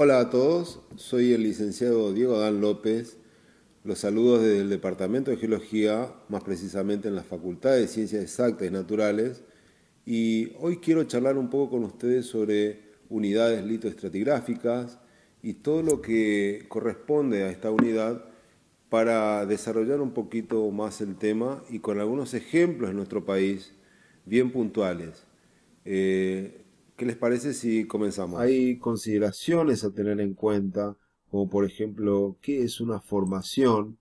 Hola a todos, soy el licenciado Diego Adán López. Los saludos desde el Departamento de Geología, más precisamente en la Facultad de Ciencias Exactas y Naturales. Y hoy quiero charlar un poco con ustedes sobre unidades litoestratigráficas y todo lo que corresponde a esta unidad para desarrollar un poquito más el tema y con algunos ejemplos en nuestro país bien puntuales. Eh, ¿Qué les parece si comenzamos? Hay consideraciones a tener en cuenta, como por ejemplo, ¿qué es una formación?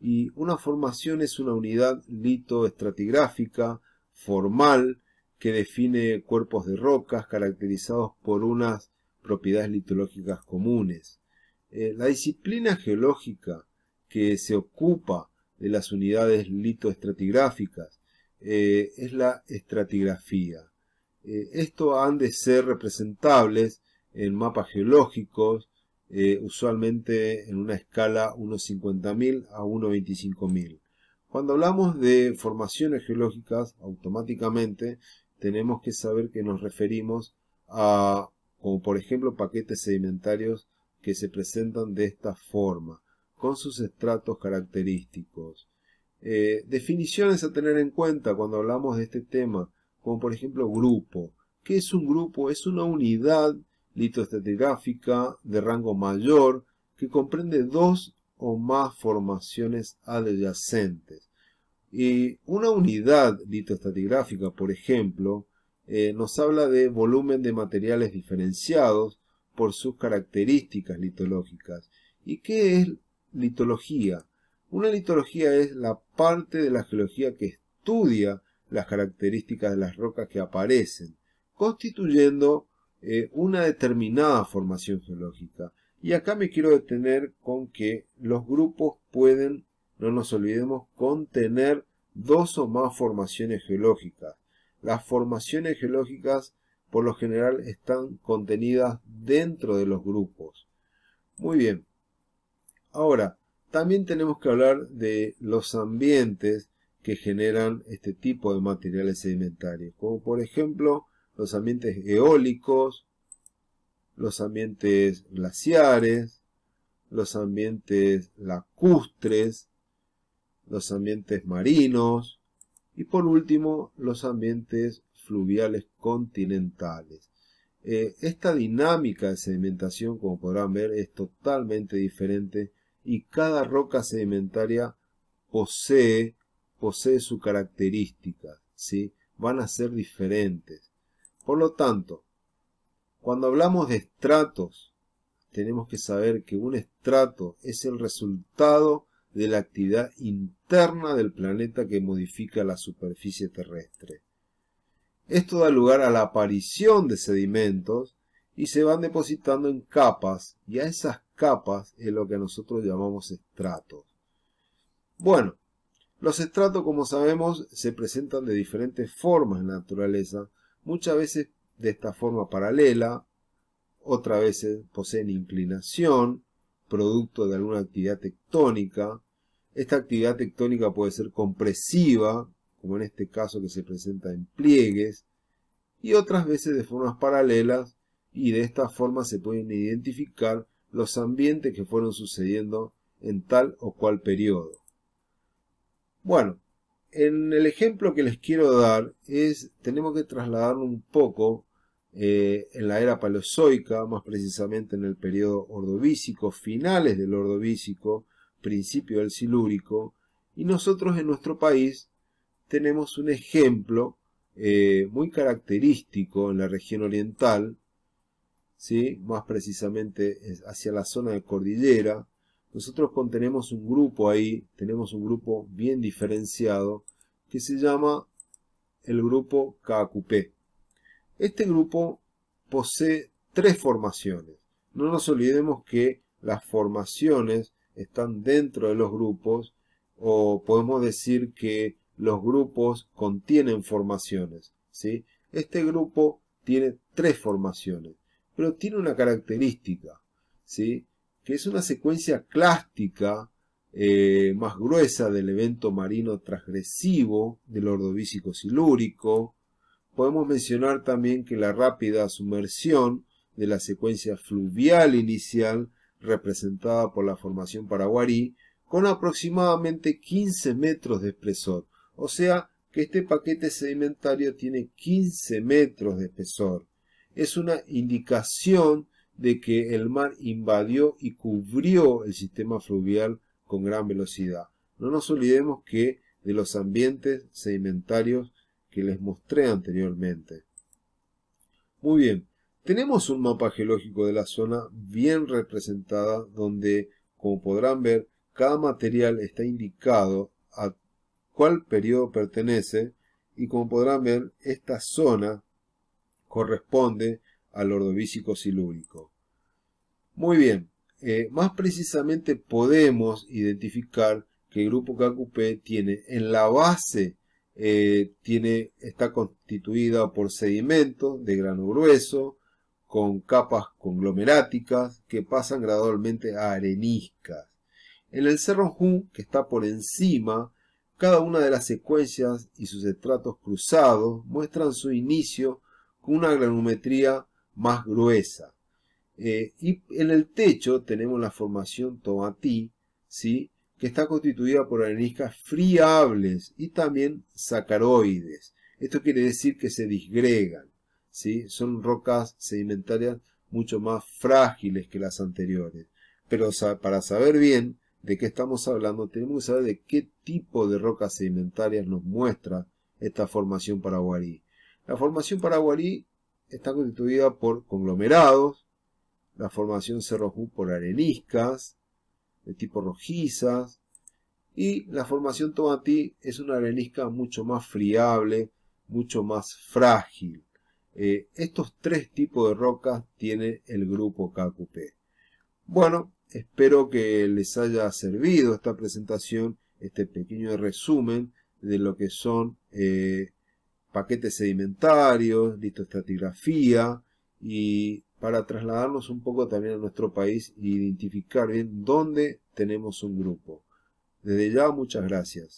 Y una formación es una unidad litoestratigráfica formal que define cuerpos de rocas caracterizados por unas propiedades litológicas comunes. Eh, la disciplina geológica que se ocupa de las unidades litoestratigráficas eh, es la estratigrafía. Eh, esto han de ser representables en mapas geológicos, eh, usualmente en una escala 1.50.000 a 1.25.000. Cuando hablamos de formaciones geológicas, automáticamente tenemos que saber que nos referimos a, como por ejemplo, paquetes sedimentarios que se presentan de esta forma, con sus estratos característicos. Eh, definiciones a tener en cuenta cuando hablamos de este tema como por ejemplo grupo. ¿Qué es un grupo? Es una unidad litoestratigráfica de rango mayor que comprende dos o más formaciones adyacentes. Y una unidad litoestratigráfica, por ejemplo, eh, nos habla de volumen de materiales diferenciados por sus características litológicas. ¿Y qué es litología? Una litología es la parte de la geología que estudia las características de las rocas que aparecen, constituyendo eh, una determinada formación geológica. Y acá me quiero detener con que los grupos pueden, no nos olvidemos, contener dos o más formaciones geológicas. Las formaciones geológicas por lo general están contenidas dentro de los grupos. Muy bien. Ahora, también tenemos que hablar de los ambientes que generan este tipo de materiales sedimentarios, como por ejemplo los ambientes eólicos, los ambientes glaciares, los ambientes lacustres, los ambientes marinos y por último los ambientes fluviales continentales. Eh, esta dinámica de sedimentación, como podrán ver, es totalmente diferente y cada roca sedimentaria posee posee su característica, ¿sí? van a ser diferentes. Por lo tanto, cuando hablamos de estratos, tenemos que saber que un estrato es el resultado de la actividad interna del planeta que modifica la superficie terrestre. Esto da lugar a la aparición de sedimentos y se van depositando en capas y a esas capas es lo que nosotros llamamos estratos. Bueno, los estratos, como sabemos, se presentan de diferentes formas en la naturaleza, muchas veces de esta forma paralela, otras veces poseen inclinación, producto de alguna actividad tectónica. Esta actividad tectónica puede ser compresiva, como en este caso que se presenta en pliegues, y otras veces de formas paralelas, y de esta forma se pueden identificar los ambientes que fueron sucediendo en tal o cual periodo. Bueno, en el ejemplo que les quiero dar es, tenemos que trasladarnos un poco eh, en la era paleozoica, más precisamente en el periodo ordovícico, finales del ordovícico, principio del silúrico, y nosotros en nuestro país tenemos un ejemplo eh, muy característico en la región oriental, más precisamente hacia la zona de cordillera, nosotros contenemos un grupo ahí, tenemos un grupo bien diferenciado que se llama el grupo KQP. Este grupo posee tres formaciones. No nos olvidemos que las formaciones están dentro de los grupos o podemos decir que los grupos contienen formaciones. ¿sí? Este grupo tiene tres formaciones, pero tiene una característica. ¿sí? que es una secuencia clástica eh, más gruesa del evento marino transgresivo del ordovícico silúrico. Podemos mencionar también que la rápida sumersión de la secuencia fluvial inicial representada por la formación paraguarí con aproximadamente 15 metros de espesor. O sea que este paquete sedimentario tiene 15 metros de espesor. Es una indicación de que el mar invadió y cubrió el sistema fluvial con gran velocidad. No nos olvidemos que de los ambientes sedimentarios que les mostré anteriormente. Muy bien, tenemos un mapa geológico de la zona bien representada donde, como podrán ver, cada material está indicado a cuál periodo pertenece y como podrán ver, esta zona corresponde al ordovícico silúrico. Muy bien, eh, más precisamente podemos identificar que el grupo KQP tiene en la base, eh, tiene, está constituida por sedimentos de grano grueso, con capas conglomeráticas que pasan gradualmente a areniscas. En el Cerro Jun, que está por encima, cada una de las secuencias y sus estratos cruzados muestran su inicio con una granometría más gruesa. Eh, y en el techo tenemos la formación tomatí, ¿sí? que está constituida por areniscas friables y también sacaroides. Esto quiere decir que se disgregan. ¿sí? Son rocas sedimentarias mucho más frágiles que las anteriores. Pero para saber bien de qué estamos hablando, tenemos que saber de qué tipo de rocas sedimentarias nos muestra esta formación paraguarí. La formación paraguarí está constituida por conglomerados, la formación cerrojú por areniscas de tipo rojizas y la formación tomatí es una arenisca mucho más friable, mucho más frágil. Eh, estos tres tipos de rocas tiene el grupo KQP. Bueno, espero que les haya servido esta presentación, este pequeño resumen de lo que son eh, paquetes sedimentarios, estratigrafía y para trasladarnos un poco también a nuestro país e identificar bien dónde tenemos un grupo. Desde ya, muchas gracias.